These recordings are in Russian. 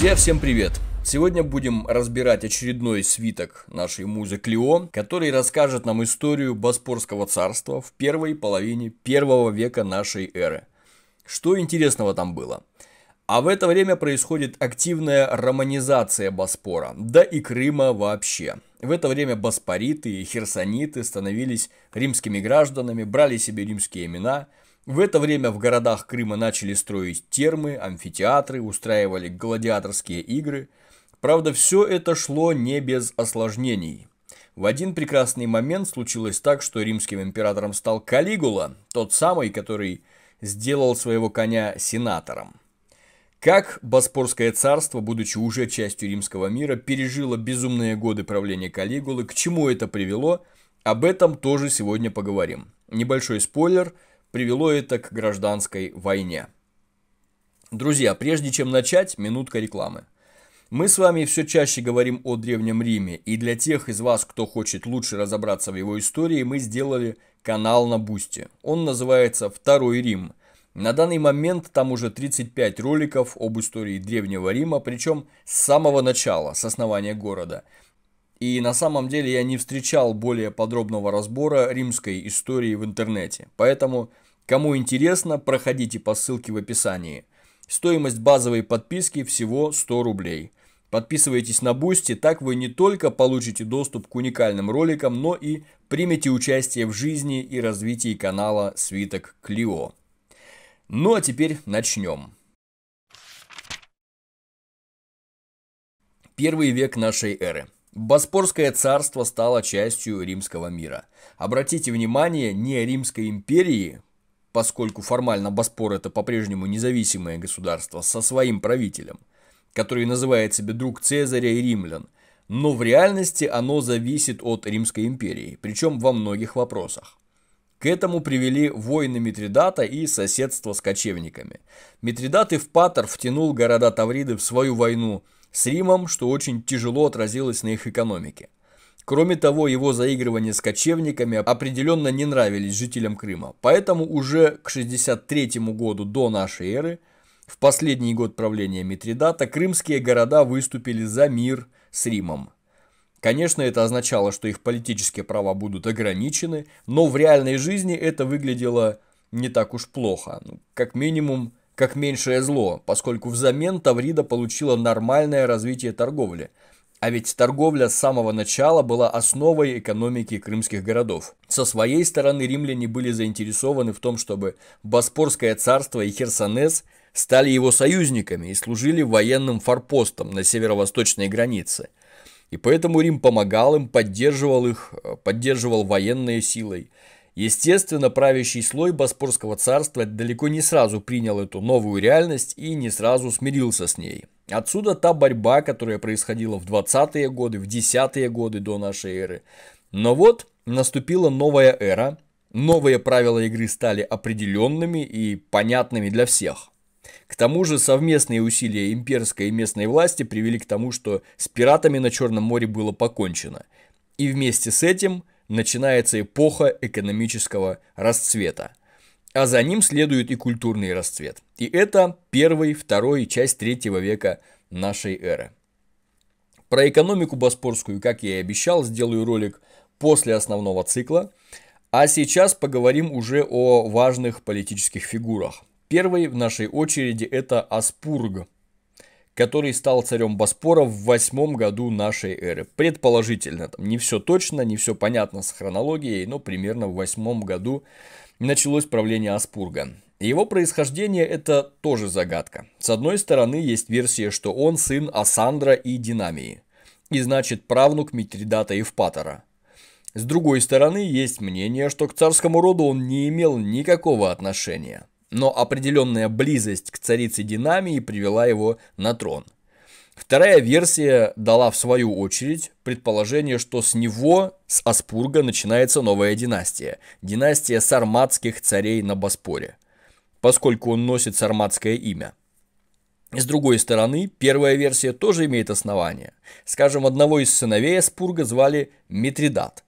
Друзья, всем привет! Сегодня будем разбирать очередной свиток нашей музы Клео, который расскажет нам историю Боспорского царства в первой половине первого века нашей эры. Что интересного там было? А в это время происходит активная романизация Боспора, да и Крыма вообще. В это время боспориты и херсониты становились римскими гражданами, брали себе римские имена – в это время в городах Крыма начали строить термы, амфитеатры, устраивали гладиаторские игры. Правда, все это шло не без осложнений. В один прекрасный момент случилось так, что римским императором стал Калигула, тот самый, который сделал своего коня сенатором. Как Боспорское царство, будучи уже частью римского мира, пережило безумные годы правления Калигулы, к чему это привело, об этом тоже сегодня поговорим. Небольшой спойлер – Привело это к гражданской войне. Друзья, прежде чем начать, минутка рекламы. Мы с вами все чаще говорим о Древнем Риме, и для тех из вас, кто хочет лучше разобраться в его истории, мы сделали канал на Бусти. Он называется «Второй Рим». На данный момент там уже 35 роликов об истории Древнего Рима, причем с самого начала, с основания города – и на самом деле я не встречал более подробного разбора римской истории в интернете. Поэтому, кому интересно, проходите по ссылке в описании. Стоимость базовой подписки всего 100 рублей. Подписывайтесь на Бусти, так вы не только получите доступ к уникальным роликам, но и примете участие в жизни и развитии канала Свиток Клио. Ну а теперь начнем. Первый век нашей эры – Боспорское царство стало частью римского мира. Обратите внимание, не Римской империи, поскольку формально Боспор это по-прежнему независимое государство со своим правителем, который называет себя друг Цезаря и римлян, но в реальности оно зависит от Римской империи, причем во многих вопросах. К этому привели войны Митридата и соседство с кочевниками. Митридат и Евпатор втянул города Тавриды в свою войну – с Римом, что очень тяжело отразилось на их экономике. Кроме того, его заигрывания с кочевниками определенно не нравились жителям Крыма, поэтому уже к 63 году до нашей эры, в последний год правления Митридата, крымские города выступили за мир с Римом. Конечно, это означало, что их политические права будут ограничены, но в реальной жизни это выглядело не так уж плохо. Ну, как минимум, как меньшее зло, поскольку взамен Таврида получила нормальное развитие торговли. А ведь торговля с самого начала была основой экономики крымских городов. Со своей стороны римляне были заинтересованы в том, чтобы Боспорское царство и Херсонес стали его союзниками и служили военным форпостом на северо-восточной границе. И поэтому Рим помогал им, поддерживал их, э, поддерживал военной силой – Естественно, правящий слой Боспорского царства далеко не сразу принял эту новую реальность и не сразу смирился с ней. Отсюда та борьба, которая происходила в 20-е годы, в 10-е годы до нашей эры. Но вот наступила новая эра, новые правила игры стали определенными и понятными для всех. К тому же совместные усилия имперской и местной власти привели к тому, что с пиратами на Черном море было покончено. И вместе с этим – начинается эпоха экономического расцвета. А за ним следует и культурный расцвет. И это первый, второй и часть третьего века нашей эры. Про экономику боспорскую, как я и обещал, сделаю ролик после основного цикла. А сейчас поговорим уже о важных политических фигурах. Первый в нашей очереди это Аспург – который стал царем Боспора в восьмом году нашей эры. Предположительно, там не все точно, не все понятно с хронологией, но примерно в восьмом году началось правление Аспурга. Его происхождение – это тоже загадка. С одной стороны, есть версия, что он сын Асандра и Динамии, и значит правнук Митридата Евпатора. С другой стороны, есть мнение, что к царскому роду он не имел никакого отношения – но определенная близость к царице Динамии привела его на трон. Вторая версия дала в свою очередь предположение, что с него, с Аспурга, начинается новая династия. Династия сарматских царей на Боспоре, поскольку он носит сарматское имя. С другой стороны, первая версия тоже имеет основания. Скажем, одного из сыновей Аспурга звали Митридат –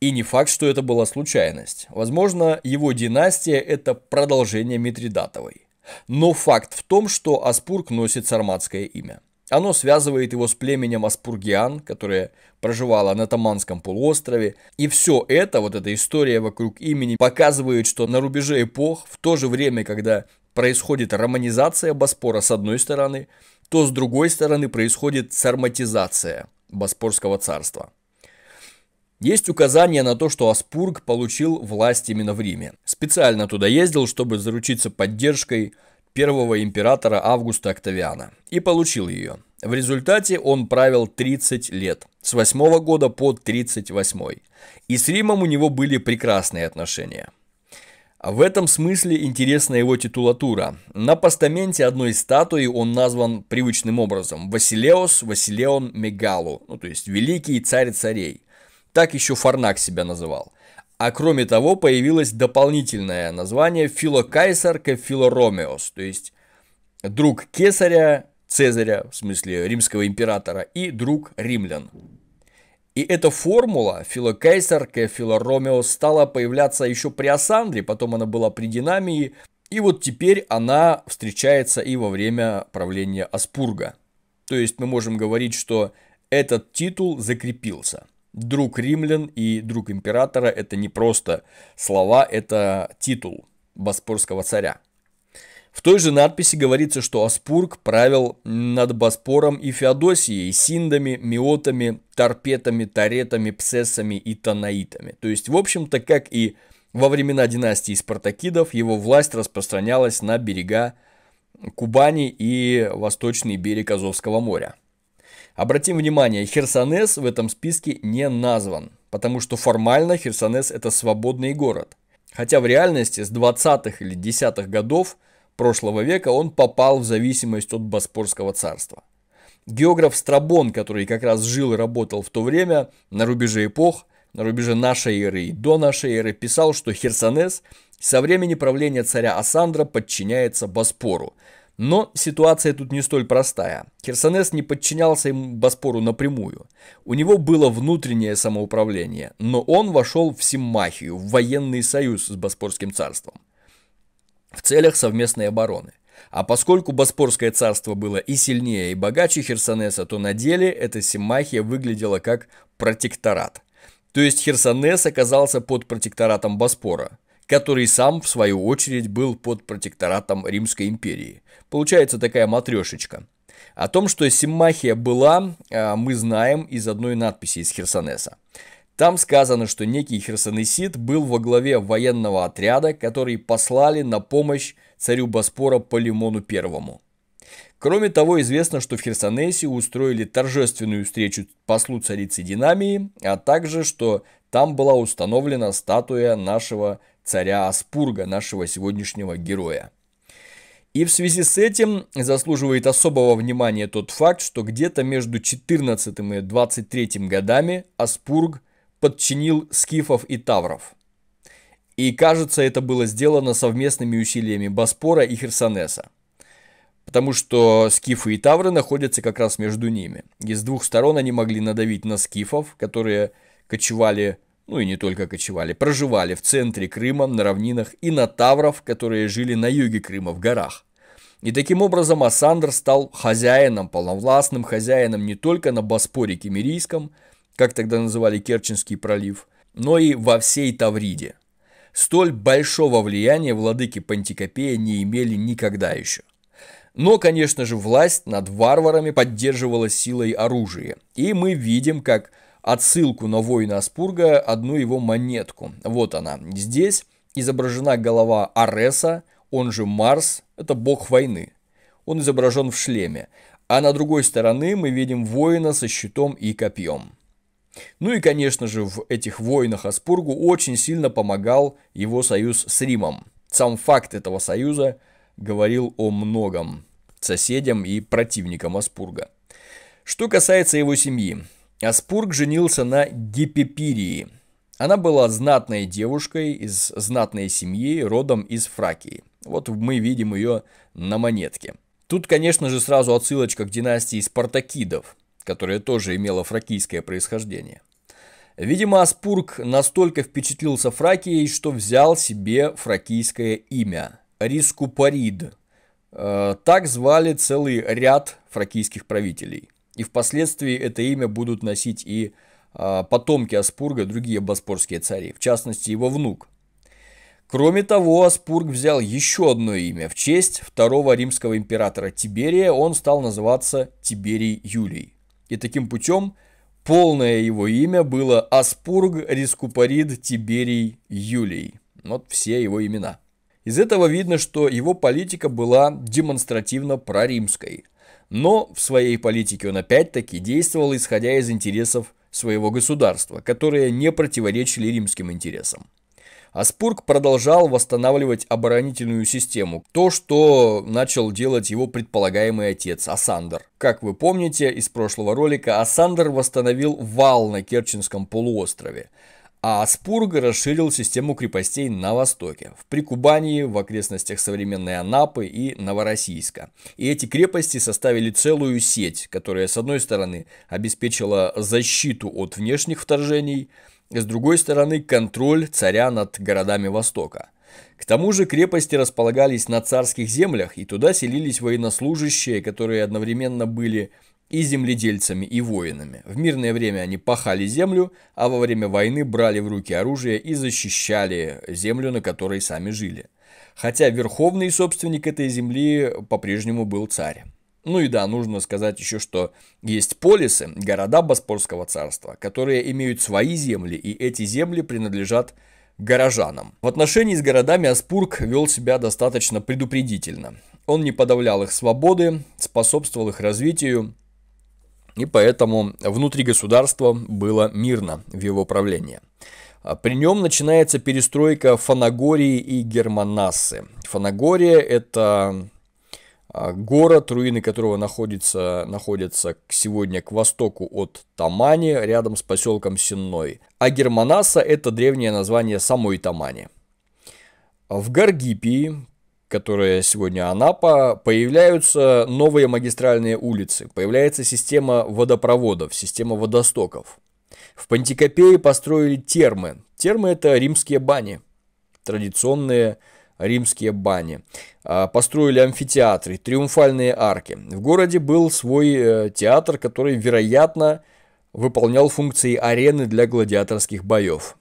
и не факт, что это была случайность. Возможно, его династия – это продолжение Митридатовой. Но факт в том, что Аспург носит сарматское имя. Оно связывает его с племенем Аспургиан, которое проживало на Таманском полуострове. И все это, вот эта история вокруг имени, показывает, что на рубеже эпох, в то же время, когда происходит романизация Боспора с одной стороны, то с другой стороны происходит сарматизация Боспорского царства. Есть указание на то, что Аспург получил власть именно в Риме. Специально туда ездил, чтобы заручиться поддержкой первого императора Августа Октавиана. И получил ее. В результате он правил 30 лет, с 8 года по 38. И с Римом у него были прекрасные отношения. В этом смысле интересна его титулатура. На постаменте одной из статуи он назван привычным образом – Василеос Василеон Мегалу, ну то есть «Великий царь царей». Так еще Фарнак себя называл. А кроме того, появилось дополнительное название Филокайсар Кефилоромеос, то есть друг кесаря, Цезаря, в смысле римского императора, и друг римлян. И эта формула Филокайсар Кефилоромеос стала появляться еще при Асандре, потом она была при Динамии, и вот теперь она встречается и во время правления Аспурга. То есть мы можем говорить, что этот титул закрепился – друг римлян и друг императора – это не просто слова, это титул боспорского царя. В той же надписи говорится, что Аспург правил над Боспором и Феодосией, синдами, миотами, торпетами, таретами, псессами и танаитами. То есть, в общем-то, как и во времена династии спартакидов, его власть распространялась на берега Кубани и восточный берег Азовского моря. Обратим внимание, Херсонес в этом списке не назван, потому что формально Херсонес это свободный город. Хотя в реальности с 20-х или 10-х годов прошлого века он попал в зависимость от Боспорского царства. Географ Страбон, который как раз жил и работал в то время, на рубеже эпох, на рубеже нашей эры и до нашей эры, писал, что Херсонес со времени правления царя Асандра подчиняется Боспору – но ситуация тут не столь простая. Херсонес не подчинялся им Боспору напрямую. У него было внутреннее самоуправление, но он вошел в Симмахию, в военный союз с Боспорским царством в целях совместной обороны. А поскольку Боспорское царство было и сильнее, и богаче Херсонеса, то на деле эта Симмахия выглядела как протекторат. То есть Херсонес оказался под протекторатом Боспора который сам, в свою очередь, был под протекторатом Римской империи. Получается такая матрешечка. О том, что Симмахия была, а, мы знаем из одной надписи из Херсонеса. Там сказано, что некий херсонесид был во главе военного отряда, который послали на помощь царю Боспора Полимону Первому. Кроме того, известно, что в Херсонесе устроили торжественную встречу послу царицы Динамии, а также, что там была установлена статуя нашего царя Аспурга, нашего сегодняшнего героя. И в связи с этим заслуживает особого внимания тот факт, что где-то между 14 и 23 годами Аспург подчинил скифов и тавров. И кажется, это было сделано совместными усилиями Боспора и Херсонеса. Потому что скифы и тавры находятся как раз между ними. И с двух сторон они могли надавить на скифов, которые кочевали ну и не только кочевали, проживали в центре Крыма, на равнинах и на тавров, которые жили на юге Крыма, в горах. И таким образом Асандр стал хозяином, полновластным хозяином не только на Боспоре Кемерийском, как тогда называли Керченский пролив, но и во всей Тавриде. Столь большого влияния владыки Пантикопея не имели никогда еще. Но, конечно же, власть над варварами поддерживалась силой оружия. И мы видим, как отсылку на воина Аспурга, одну его монетку. Вот она. Здесь изображена голова Ареса, он же Марс, это бог войны. Он изображен в шлеме. А на другой стороны мы видим воина со щитом и копьем. Ну и, конечно же, в этих войнах Аспургу очень сильно помогал его союз с Римом. Сам факт этого союза говорил о многом соседям и противникам Аспурга. Что касается его семьи, Аспург женился на Гиппипирии. Она была знатной девушкой из знатной семьи, родом из Фракии. Вот мы видим ее на монетке. Тут, конечно же, сразу отсылочка к династии Спартакидов, которая тоже имела фракийское происхождение. Видимо, Аспург настолько впечатлился Фракией, что взял себе фракийское имя – Рискупарид. Э, так звали целый ряд фракийских правителей – и впоследствии это имя будут носить и а, потомки Аспурга, другие боспорские цари, в частности его внук. Кроме того, Аспург взял еще одно имя. В честь второго римского императора Тиберия он стал называться Тиберий Юлий. И таким путем полное его имя было Аспург Рискупарид Тиберий Юлий. Вот все его имена. Из этого видно, что его политика была демонстративно проримской – но в своей политике он опять-таки действовал исходя из интересов своего государства, которые не противоречили римским интересам. Аспург продолжал восстанавливать оборонительную систему, то, что начал делать его предполагаемый отец Асандер. Как вы помните из прошлого ролика, Асандер восстановил вал на Керченском полуострове, а Аспурга расширил систему крепостей на востоке, в Прикубании, в окрестностях современной Анапы и Новороссийска. И эти крепости составили целую сеть, которая, с одной стороны, обеспечила защиту от внешних вторжений, с другой стороны, контроль царя над городами Востока. К тому же крепости располагались на царских землях, и туда селились военнослужащие, которые одновременно были – и земледельцами, и воинами. В мирное время они пахали землю, а во время войны брали в руки оружие и защищали землю, на которой сами жили. Хотя верховный собственник этой земли по-прежнему был царь. Ну и да, нужно сказать еще, что есть полисы, города Боспорского царства, которые имеют свои земли, и эти земли принадлежат горожанам. В отношении с городами Аспург вел себя достаточно предупредительно. Он не подавлял их свободы, способствовал их развитию, и поэтому внутри государства было мирно в его правлении. А при нем начинается перестройка Фанагории и Германасы. Фанагория – это а, город, руины которого находятся, находятся сегодня к востоку от Тамани, рядом с поселком Сенной. А Германаса – это древнее название самой Тамани. В Гаргипии которая сегодня Анапа, появляются новые магистральные улицы, появляется система водопроводов, система водостоков. В Пантикопее построили термы. Термы – это римские бани, традиционные римские бани. А, построили амфитеатры, триумфальные арки. В городе был свой э, театр, который, вероятно, выполнял функции арены для гладиаторских боев.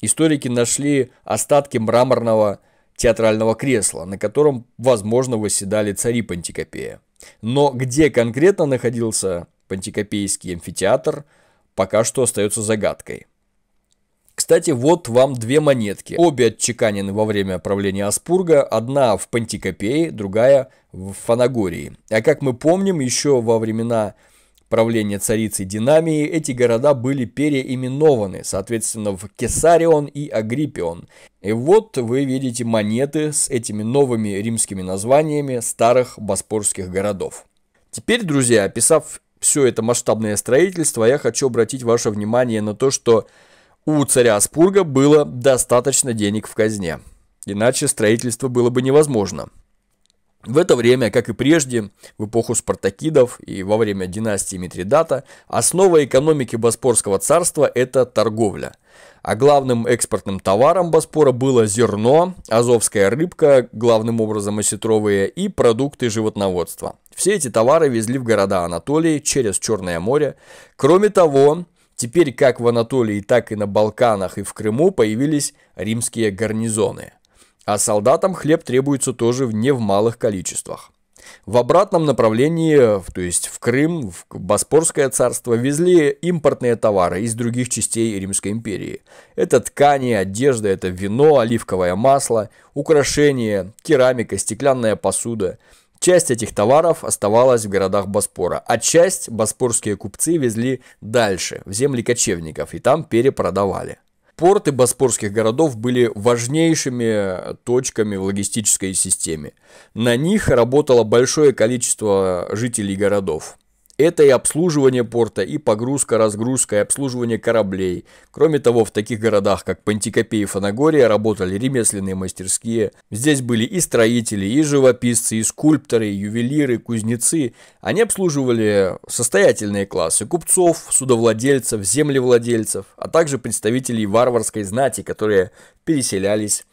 Историки нашли остатки мраморного театра театрального кресла, на котором, возможно, восседали цари Пантикопея. Но где конкретно находился Пантикопейский амфитеатр, пока что остается загадкой. Кстати, вот вам две монетки. Обе отчеканены во время правления Аспурга. Одна в Пантикопее, другая в Фанагории. А как мы помним, еще во времена правления царицы Динамии эти города были переименованы, соответственно, в Кесарион и Агриппион. И вот вы видите монеты с этими новыми римскими названиями старых боспорских городов. Теперь, друзья, описав все это масштабное строительство, я хочу обратить ваше внимание на то, что у царя Аспурга было достаточно денег в казне. Иначе строительство было бы невозможно. В это время, как и прежде, в эпоху спартакидов и во время династии Митридата, основа экономики Боспорского царства – это торговля. А главным экспортным товаром Боспора было зерно, азовская рыбка, главным образом осетровые, и продукты животноводства. Все эти товары везли в города Анатолии через Черное море. Кроме того, теперь как в Анатолии, так и на Балканах и в Крыму появились римские гарнизоны – а солдатам хлеб требуется тоже не в малых количествах. В обратном направлении, то есть в Крым, в Боспорское царство, везли импортные товары из других частей Римской империи. Это ткани, одежда, это вино, оливковое масло, украшения, керамика, стеклянная посуда. Часть этих товаров оставалась в городах Боспора, а часть боспорские купцы везли дальше, в земли кочевников, и там перепродавали. Порты боспорских городов были важнейшими точками в логистической системе. На них работало большое количество жителей городов. Это и обслуживание порта, и погрузка, разгрузка, и обслуживание кораблей. Кроме того, в таких городах, как Пантикопе и Фанагория, работали ремесленные мастерские. Здесь были и строители, и живописцы, и скульпторы, и ювелиры, кузнецы. Они обслуживали состоятельные классы купцов, судовладельцев, землевладельцев, а также представителей варварской знати, которые переселялись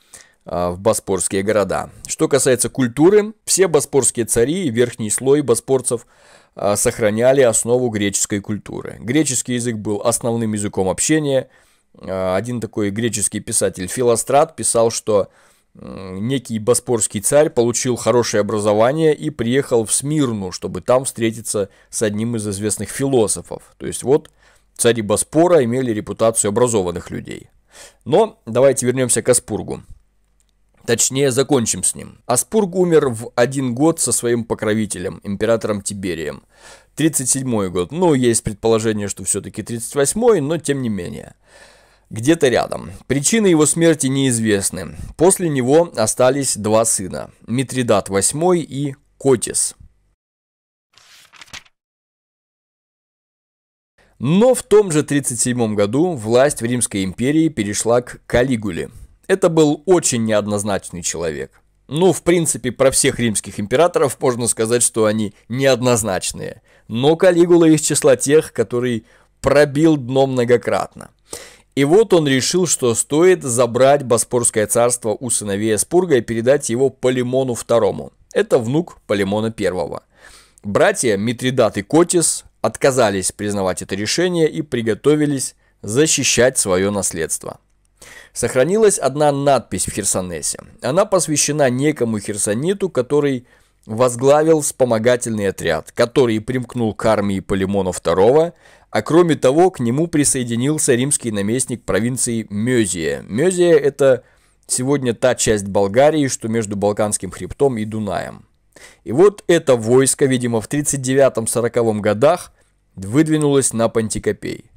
а, в боспорские города. Что касается культуры, все боспорские цари и верхний слой боспорцев – а, сохраняли основу греческой культуры. Греческий язык был основным языком общения. А, один такой греческий писатель Филострат писал, что некий боспорский царь получил хорошее образование и приехал в Смирну, чтобы там встретиться с одним из известных философов. То есть вот цари Боспора имели репутацию образованных людей. Но давайте вернемся к Аспургу. Точнее, закончим с ним. Аспург умер в один год со своим покровителем, императором Тиберием. 37 год. Ну, есть предположение, что все-таки 38 но тем не менее. Где-то рядом. Причины его смерти неизвестны. После него остались два сына. Митридат VIII и Котис. Но в том же 37 году власть в Римской империи перешла к Калигуле – это был очень неоднозначный человек. Ну, в принципе, про всех римских императоров можно сказать, что они неоднозначные. Но Калигула из числа тех, который пробил дно многократно. И вот он решил, что стоит забрать Боспорское царство у сыновей Спурга и передать его Полимону II. Это внук Полимона I. Братья Митридат и Котис отказались признавать это решение и приготовились защищать свое наследство. Сохранилась одна надпись в Херсонесе. Она посвящена некому херсониту, который возглавил вспомогательный отряд, который примкнул к армии Полимона II, а кроме того к нему присоединился римский наместник провинции Мезия. Мезия – это сегодня та часть Болгарии, что между Балканским хребтом и Дунаем. И вот это войско, видимо, в 39-40 годах выдвинулось на Пантикопей.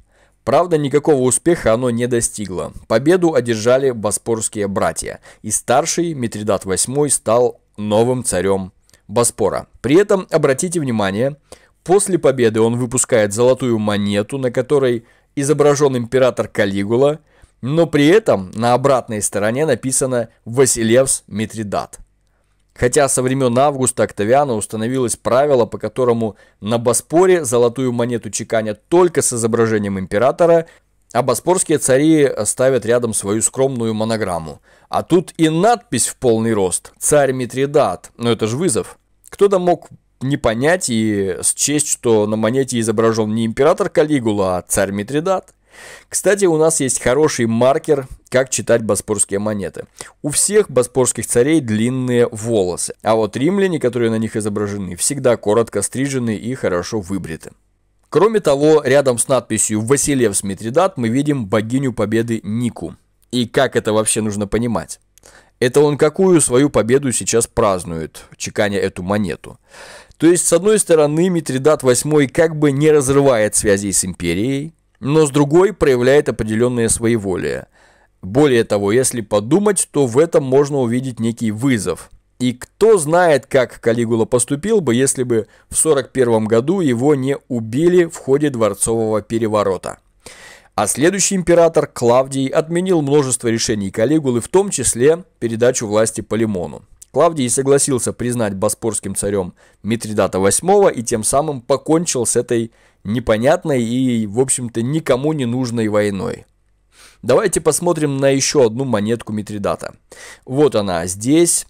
Правда, никакого успеха оно не достигло. Победу одержали боспорские братья, и старший Митридат VIII стал новым царем Боспора. При этом, обратите внимание, после победы он выпускает золотую монету, на которой изображен император Калигула, но при этом на обратной стороне написано «Василевс Митридат». Хотя со времен августа Октавиана установилось правило, по которому на Боспоре золотую монету чеканят только с изображением императора, а боспорские цари ставят рядом свою скромную монограмму. А тут и надпись в полный рост «Царь Митридат». Но это же вызов. Кто-то мог не понять и счесть, что на монете изображен не император Калигула, а царь Митридат. Кстати, у нас есть хороший маркер, как читать боспорские монеты. У всех боспорских царей длинные волосы, а вот римляне, которые на них изображены, всегда коротко стрижены и хорошо выбриты. Кроме того, рядом с надписью «Василевс Митридат» мы видим богиню победы Нику. И как это вообще нужно понимать? Это он какую свою победу сейчас празднует, чеканя эту монету? То есть, с одной стороны, Митридат VIII как бы не разрывает связей с империей, но с другой проявляет определенные своеволие. Более того, если подумать, то в этом можно увидеть некий вызов. И кто знает, как Калигула поступил бы, если бы в 41 году его не убили в ходе дворцового переворота. А следующий император Клавдий отменил множество решений Калигулы, в том числе передачу власти Полимону. Клавдий согласился признать боспорским царем Митридата VIII и тем самым покончил с этой непонятной и, в общем-то, никому не нужной войной. Давайте посмотрим на еще одну монетку Митридата. Вот она здесь.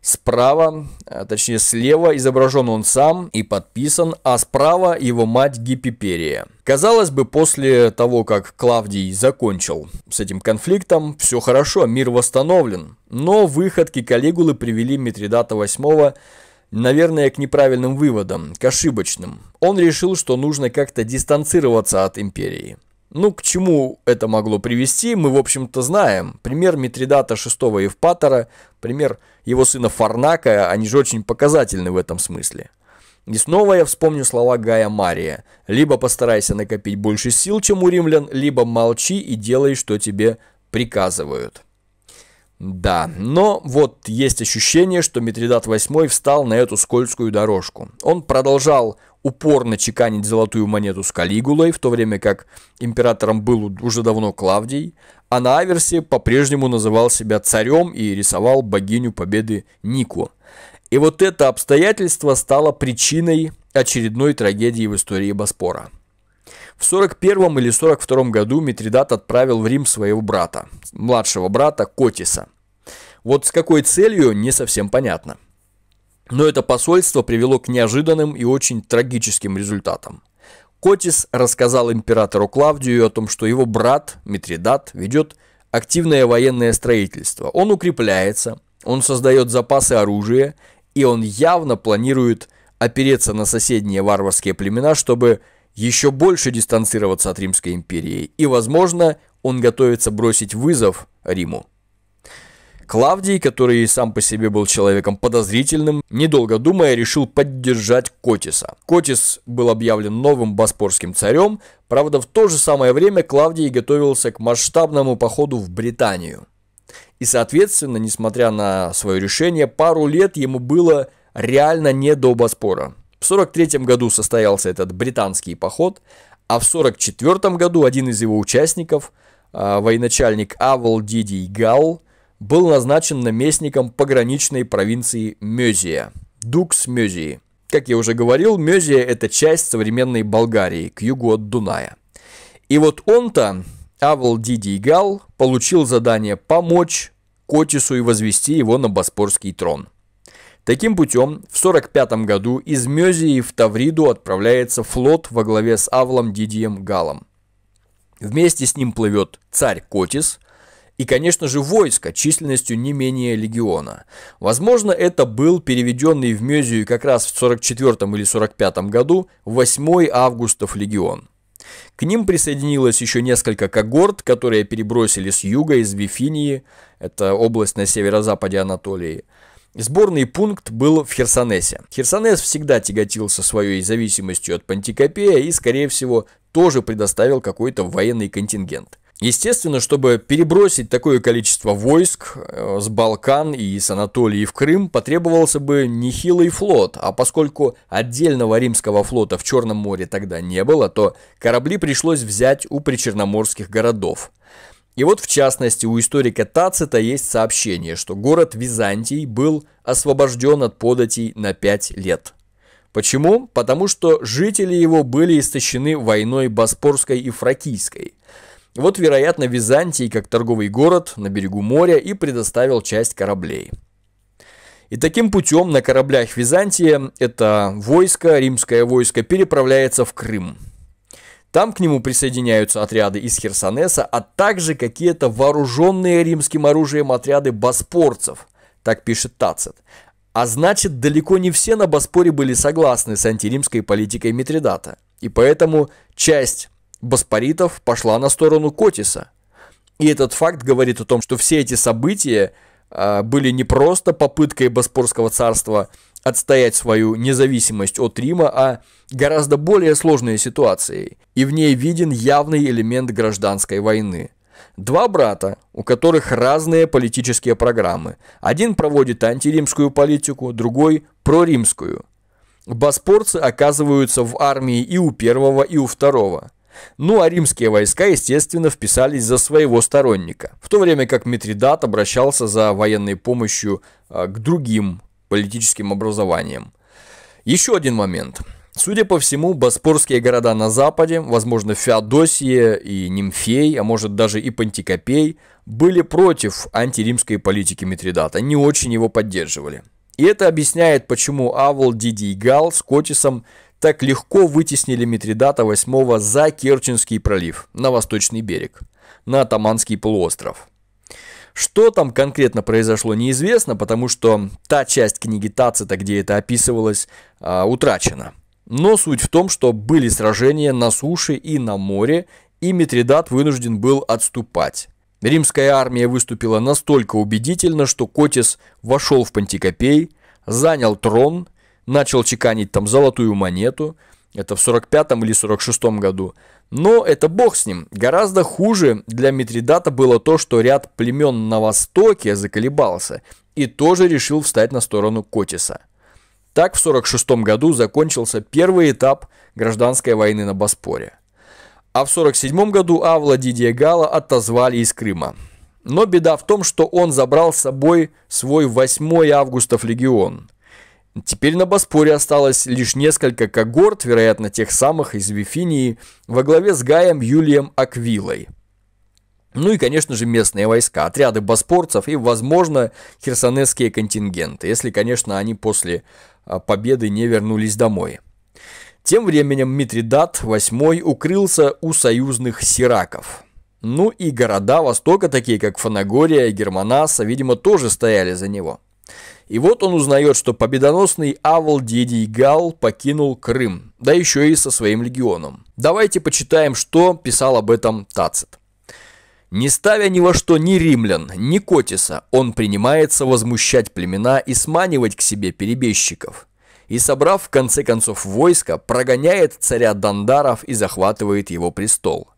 Справа, а, точнее слева изображен он сам и подписан, а справа его мать Гипиперия. Казалось бы, после того, как Клавдий закончил с этим конфликтом, все хорошо, мир восстановлен. Но выходки Калигулы привели Митридата VIII наверное, к неправильным выводам, к ошибочным. Он решил, что нужно как-то дистанцироваться от империи. Ну, к чему это могло привести, мы, в общем-то, знаем. Пример Митридата VI Евпатора, пример его сына Фарнака, они же очень показательны в этом смысле. И снова я вспомню слова Гая Мария. «Либо постарайся накопить больше сил, чем у римлян, либо молчи и делай, что тебе приказывают». Да, но вот есть ощущение, что Митридат VIII встал на эту скользкую дорожку. Он продолжал упорно чеканить золотую монету с Калигулой, в то время как императором был уже давно Клавдий, а на Аверсе по-прежнему называл себя царем и рисовал богиню победы Нику. И вот это обстоятельство стало причиной очередной трагедии в истории Боспора. В 41 или 42 году Митридат отправил в Рим своего брата, младшего брата Котиса. Вот с какой целью, не совсем понятно. Но это посольство привело к неожиданным и очень трагическим результатам. Котис рассказал императору Клавдию о том, что его брат Митридат ведет активное военное строительство. Он укрепляется, он создает запасы оружия, и он явно планирует опереться на соседние варварские племена, чтобы еще больше дистанцироваться от Римской империи. И, возможно, он готовится бросить вызов Риму. Клавдий, который сам по себе был человеком подозрительным, недолго думая, решил поддержать Котиса. Котис был объявлен новым боспорским царем, правда в то же самое время Клавдий готовился к масштабному походу в Британию. И, соответственно, несмотря на свое решение, пару лет ему было реально не до Боспора. В 43 году состоялся этот британский поход, а в 44 году один из его участников, а, военачальник Авел Дидий Гал, был назначен наместником пограничной провинции Мезия, Дукс Мезии. Как я уже говорил, Мезия – это часть современной Болгарии, к югу от Дуная. И вот он-то, Авл Дидигал, получил задание помочь Котису и возвести его на Боспорский трон. Таким путем, в 45 году из Мезии в Тавриду отправляется флот во главе с Авлом Дидием Галом. Вместе с ним плывет царь Котис, и, конечно же, войско численностью не менее легиона. Возможно, это был переведенный в Мезию как раз в 44 или 45 году 8 августов легион. К ним присоединилось еще несколько когорт, которые перебросили с юга из Вифинии, это область на северо-западе Анатолии. Сборный пункт был в Херсонесе. Херсонес всегда тяготился своей зависимостью от Пантикопея и, скорее всего, тоже предоставил какой-то военный контингент. Естественно, чтобы перебросить такое количество войск э, с Балкан и с Анатолии в Крым, потребовался бы нехилый флот, а поскольку отдельного римского флота в Черном море тогда не было, то корабли пришлось взять у причерноморских городов. И вот в частности у историка Тацита есть сообщение, что город Византий был освобожден от податей на 5 лет. Почему? Потому что жители его были истощены войной Боспорской и Фракийской – вот, вероятно, Византий, как торговый город на берегу моря, и предоставил часть кораблей. И таким путем на кораблях Византия это войско, римское войско, переправляется в Крым. Там к нему присоединяются отряды из Херсонеса, а также какие-то вооруженные римским оружием отряды боспорцев, так пишет Тацет. А значит, далеко не все на Боспоре были согласны с антиримской политикой Митридата. И поэтому часть Баспаритов пошла на сторону Котиса. И этот факт говорит о том, что все эти события э, были не просто попыткой Боспорского царства отстоять свою независимость от Рима, а гораздо более сложной ситуацией, и в ней виден явный элемент гражданской войны. Два брата, у которых разные политические программы. Один проводит антиримскую политику, другой – проримскую. Боспорцы оказываются в армии и у первого, и у второго – ну а римские войска, естественно, вписались за своего сторонника, в то время как Митридат обращался за военной помощью а, к другим политическим образованиям. Еще один момент. Судя по всему, боспорские города на западе, возможно, Феодосия и Нимфей, а может даже и Пантикопей, были против антиримской политики Митридата, не очень его поддерживали. И это объясняет, почему Авл, Диди и Гал с Котисом так легко вытеснили Митридата VIII за Керченский пролив, на восточный берег, на Атаманский полуостров. Что там конкретно произошло, неизвестно, потому что та часть книги Тацита, где это описывалось, а, утрачена. Но суть в том, что были сражения на суше и на море, и Митридат вынужден был отступать. Римская армия выступила настолько убедительно, что Котис вошел в Пантикопей, занял трон начал чеканить там золотую монету, это в 45-м или 46-м году. Но это бог с ним. Гораздо хуже для Митридата было то, что ряд племен на востоке заколебался и тоже решил встать на сторону Котиса. Так в 46 году закончился первый этап гражданской войны на Боспоре. А в 47 году Авла Дидия Гала отозвали из Крыма. Но беда в том, что он забрал с собой свой 8 августов легион. Теперь на Боспоре осталось лишь несколько когорт, вероятно, тех самых из Вифинии, во главе с Гаем Юлием Аквилой. Ну и, конечно же, местные войска, отряды боспорцев и, возможно, херсонесские контингенты, если, конечно, они после а, победы не вернулись домой. Тем временем Митридат VIII укрылся у союзных сираков. Ну и города Востока, такие как Фанагория и Германаса, видимо, тоже стояли за него – и вот он узнает, что победоносный Авл Дедий Гал покинул Крым, да еще и со своим легионом. Давайте почитаем, что писал об этом Тацит. Не ставя ни во что ни римлян, ни Котиса, он принимается возмущать племена и сманивать к себе перебежчиков. И собрав в конце концов войско, прогоняет царя Дандаров и захватывает его престол.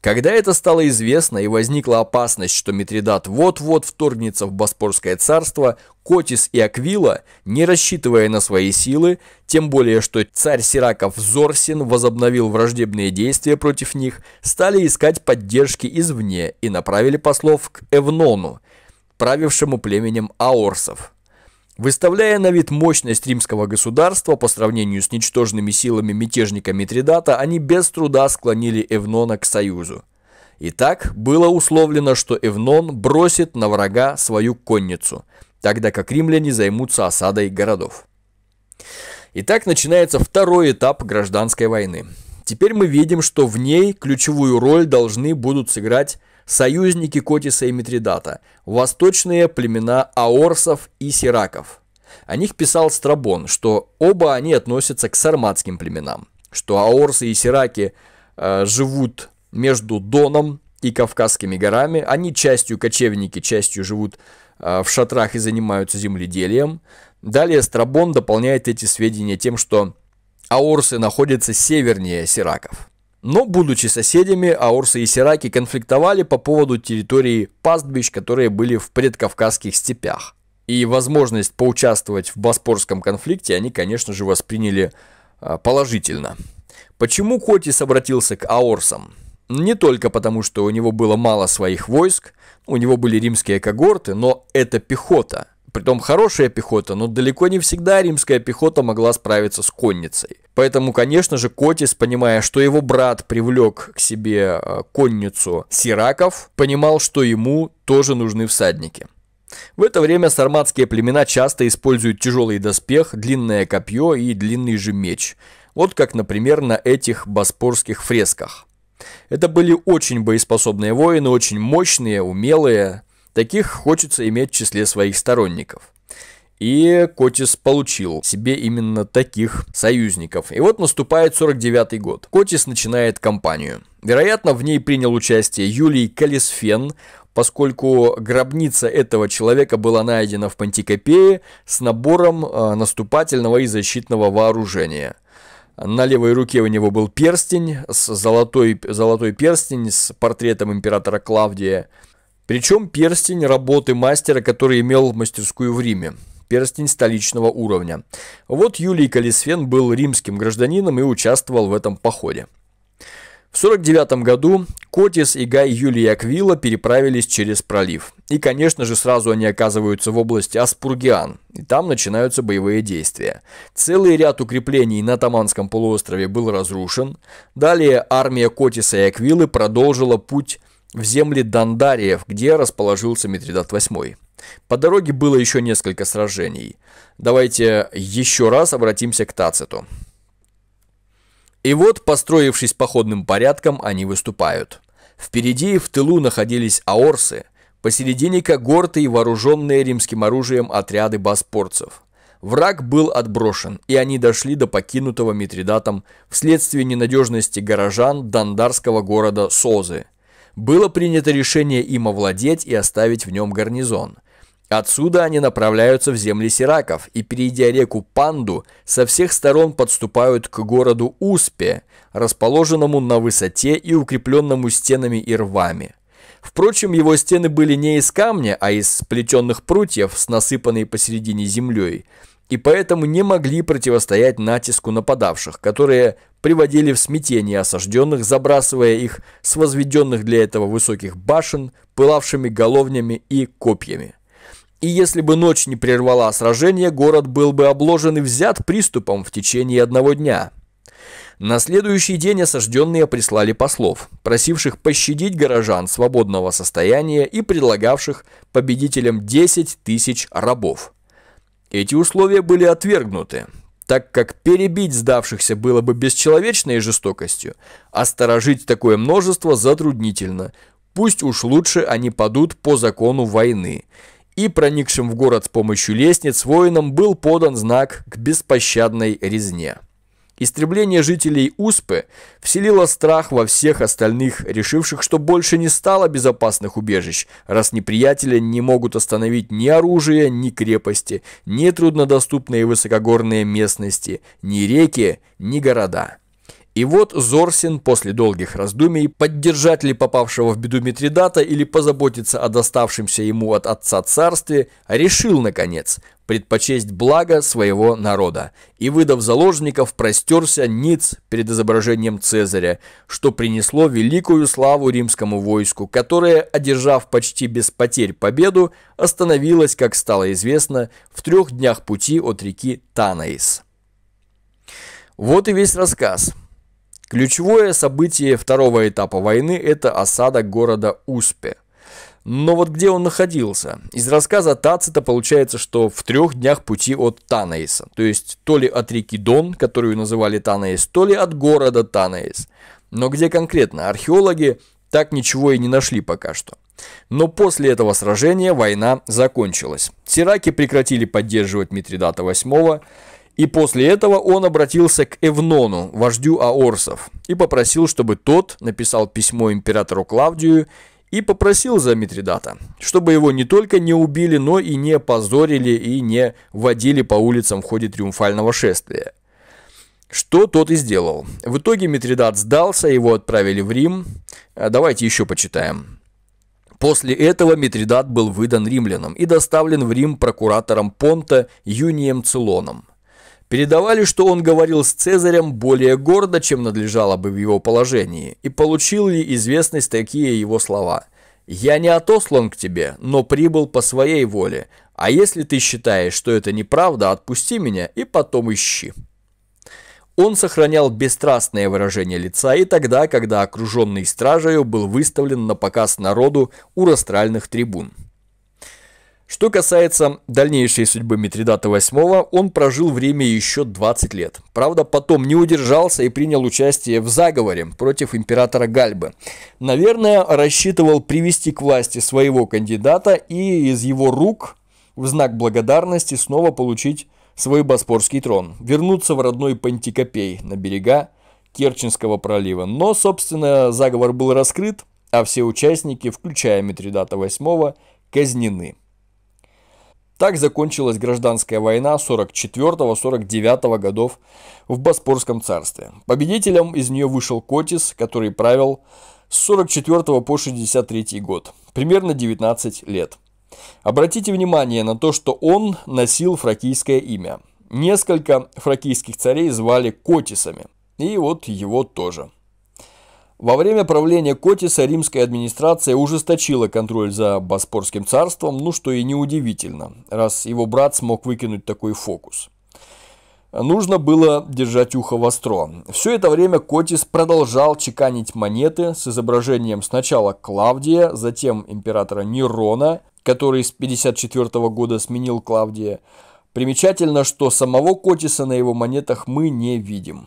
Когда это стало известно и возникла опасность, что Митридат вот-вот вторгнется в Боспорское царство, Котис и Аквила, не рассчитывая на свои силы, тем более что царь Сираков Зорсин возобновил враждебные действия против них, стали искать поддержки извне и направили послов к Эвнону, правившему племенем аорсов. Выставляя на вид мощность римского государства по сравнению с ничтожными силами мятежника Митридата, они без труда склонили Эвнона к союзу. Итак, было условлено, что Эвнон бросит на врага свою конницу, тогда как римляне займутся осадой городов. Итак, начинается второй этап гражданской войны. Теперь мы видим, что в ней ключевую роль должны будут сыграть союзники Котиса и Митридата, восточные племена аорсов и сираков. О них писал Страбон, что оба они относятся к сарматским племенам, что аорсы и сираки э, живут между Доном и Кавказскими горами, они частью кочевники, частью живут э, в шатрах и занимаются земледелием. Далее Страбон дополняет эти сведения тем, что аорсы находятся севернее сираков. Но, будучи соседями, аорсы и сираки конфликтовали по поводу территории пастбищ, которые были в предкавказских степях. И возможность поучаствовать в Боспорском конфликте они, конечно же, восприняли а, положительно. Почему Котис обратился к аорсам? Не только потому, что у него было мало своих войск, у него были римские когорты, но это пехота. Притом хорошая пехота, но далеко не всегда римская пехота могла справиться с конницей. Поэтому, конечно же, Котис, понимая, что его брат привлек к себе э, конницу сираков, понимал, что ему тоже нужны всадники. В это время сарматские племена часто используют тяжелый доспех, длинное копье и длинный же меч. Вот как, например, на этих боспорских фресках. Это были очень боеспособные воины, очень мощные, умелые, Таких хочется иметь в числе своих сторонников. И Котис получил себе именно таких союзников. И вот наступает 49 год. Котис начинает кампанию. Вероятно, в ней принял участие Юлий Калисфен, поскольку гробница этого человека была найдена в Пантикопее с набором э, наступательного и защитного вооружения. На левой руке у него был перстень, с золотой, золотой перстень с портретом императора Клавдия. Причем перстень работы мастера, который имел мастерскую в Риме. Перстень столичного уровня. Вот Юлий Калисфен был римским гражданином и участвовал в этом походе. В 49 году Котис и Гай Юлий Аквила переправились через пролив. И, конечно же, сразу они оказываются в области Аспургиан, и там начинаются боевые действия. Целый ряд укреплений на Таманском полуострове был разрушен. Далее армия Котиса и Аквилы продолжила путь в земли Дандариев, где расположился Митридат VIII. По дороге было еще несколько сражений. Давайте еще раз обратимся к Тациту. И вот, построившись походным порядком, они выступают. Впереди и в тылу находились аорсы, посередине когорты и вооруженные римским оружием отряды баспорцев. Враг был отброшен, и они дошли до покинутого Митридатом вследствие ненадежности горожан дандарского города Созы – было принято решение им овладеть и оставить в нем гарнизон. Отсюда они направляются в земли сираков и, перейдя реку Панду, со всех сторон подступают к городу Успе, расположенному на высоте и укрепленному стенами и рвами. Впрочем, его стены были не из камня, а из сплетенных прутьев с насыпанной посередине землей – и поэтому не могли противостоять натиску нападавших, которые приводили в смятение осажденных, забрасывая их с возведенных для этого высоких башен, пылавшими головнями и копьями. И если бы ночь не прервала сражение, город был бы обложен и взят приступом в течение одного дня. На следующий день осажденные прислали послов, просивших пощадить горожан свободного состояния и предлагавших победителям 10 тысяч рабов. Эти условия были отвергнуты, так как перебить сдавшихся было бы бесчеловечной жестокостью, а сторожить такое множество затруднительно. Пусть уж лучше они падут по закону войны. И проникшим в город с помощью лестниц воинам был подан знак к беспощадной резне. Истребление жителей Успы вселило страх во всех остальных, решивших, что больше не стало безопасных убежищ, раз неприятеля не могут остановить ни оружие, ни крепости, ни труднодоступные высокогорные местности, ни реки, ни города. И вот Зорсин после долгих раздумий, поддержать ли попавшего в беду Митридата или позаботиться о доставшемся ему от отца царстве, решил, наконец, предпочесть благо своего народа и, выдав заложников, простерся ниц перед изображением Цезаря, что принесло великую славу римскому войску, которое, одержав почти без потерь победу, остановилось, как стало известно, в трех днях пути от реки Танаис. Вот и весь рассказ. Ключевое событие второго этапа войны – это осада города Успе. Но вот где он находился? Из рассказа Тацита получается, что в трех днях пути от Танаиса. То есть то ли от реки Дон, которую называли Танаис, то ли от города Танаис. Но где конкретно? Археологи так ничего и не нашли пока что. Но после этого сражения война закончилась. Сираки прекратили поддерживать Митридата VIII, и после этого он обратился к Эвнону, вождю аорсов, и попросил, чтобы тот написал письмо императору Клавдию и попросил за Митридата, чтобы его не только не убили, но и не позорили и не водили по улицам в ходе триумфального шествия. Что тот и сделал. В итоге Митридат сдался, его отправили в Рим. А, давайте еще почитаем. После этого Митридат был выдан римлянам и доставлен в Рим прокуратором Понта Юнием Целоном. Передавали, что он говорил с Цезарем более гордо, чем надлежало бы в его положении, и получил ли известность такие его слова. «Я не отослан к тебе, но прибыл по своей воле, а если ты считаешь, что это неправда, отпусти меня и потом ищи». Он сохранял бесстрастное выражение лица и тогда, когда окруженный стражею был выставлен на показ народу у растральных трибун. Что касается дальнейшей судьбы Митридата VIII, он прожил время еще 20 лет. Правда, потом не удержался и принял участие в заговоре против императора Гальбы. Наверное, рассчитывал привести к власти своего кандидата и из его рук в знак благодарности снова получить свой боспорский трон, вернуться в родной Пантикопей на берега Керченского пролива. Но, собственно, заговор был раскрыт, а все участники, включая Митридата VIII, казнены. Так закончилась гражданская война 44-49 годов в Боспорском царстве. Победителем из нее вышел Котис, который правил с 44 по 63 год, примерно 19 лет. Обратите внимание на то, что он носил фракийское имя. Несколько фракийских царей звали Котисами, и вот его тоже. Во время правления Котиса римская администрация ужесточила контроль за Боспорским царством, ну что и неудивительно, раз его брат смог выкинуть такой фокус. Нужно было держать ухо востро. Все это время Котис продолжал чеканить монеты с изображением сначала Клавдия, затем императора Нерона, который с 54 года сменил Клавдия. Примечательно, что самого Котиса на его монетах мы не видим.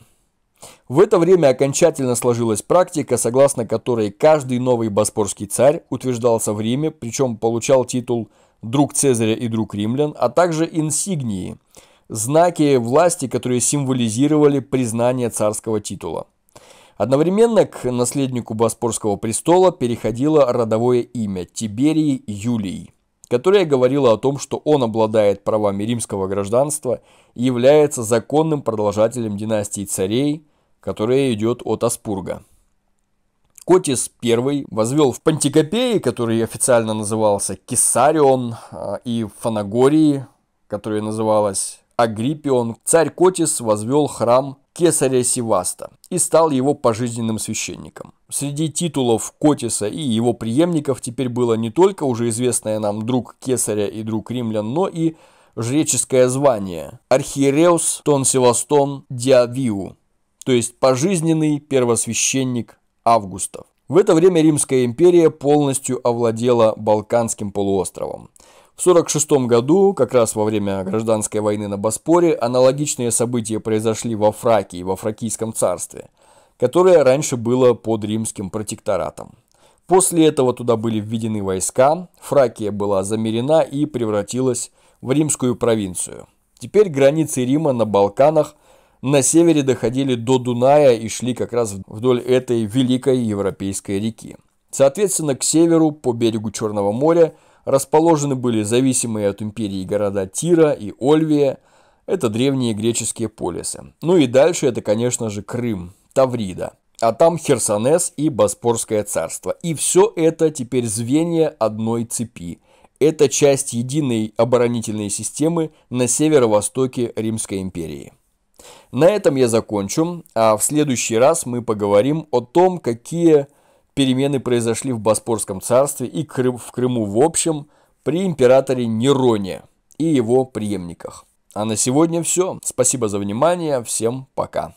В это время окончательно сложилась практика, согласно которой каждый новый боспорский царь утверждался в Риме, причем получал титул «друг Цезаря и друг римлян», а также инсигнии – знаки власти, которые символизировали признание царского титула. Одновременно к наследнику Боспорского престола переходило родовое имя Тиберий Юлий, которое говорило о том, что он обладает правами римского гражданства и является законным продолжателем династии царей, которая идет от Аспурга. Котис I возвел в Пантикопее, который официально назывался Кесарион, а, и в Фанагории, которая называлась Агриппион, царь Котис возвел храм кесаря Севаста и стал его пожизненным священником. Среди титулов Котиса и его преемников теперь было не только уже известное нам друг кесаря и друг римлян, но и жреческое звание – архиереус Тонсиластон Диавиу, то есть пожизненный первосвященник Августов. В это время Римская империя полностью овладела Балканским полуостровом. В 1946 году, как раз во время гражданской войны на Боспоре, аналогичные события произошли во Фракии, во Фракийском царстве, которое раньше было под римским протекторатом. После этого туда были введены войска, Фракия была замерена и превратилась в римскую провинцию. Теперь границы Рима на Балканах – на севере доходили до Дуная и шли как раз вдоль этой великой европейской реки. Соответственно, к северу, по берегу Черного моря, расположены были зависимые от империи города Тира и Ольвия, это древние греческие полисы. Ну и дальше это, конечно же, Крым, Таврида, а там Херсонес и Боспорское царство. И все это теперь звенья одной цепи. Это часть единой оборонительной системы на северо-востоке Римской империи. На этом я закончу, а в следующий раз мы поговорим о том, какие перемены произошли в Боспорском царстве и в Крыму в общем при императоре Нероне и его преемниках. А на сегодня все. Спасибо за внимание. Всем пока.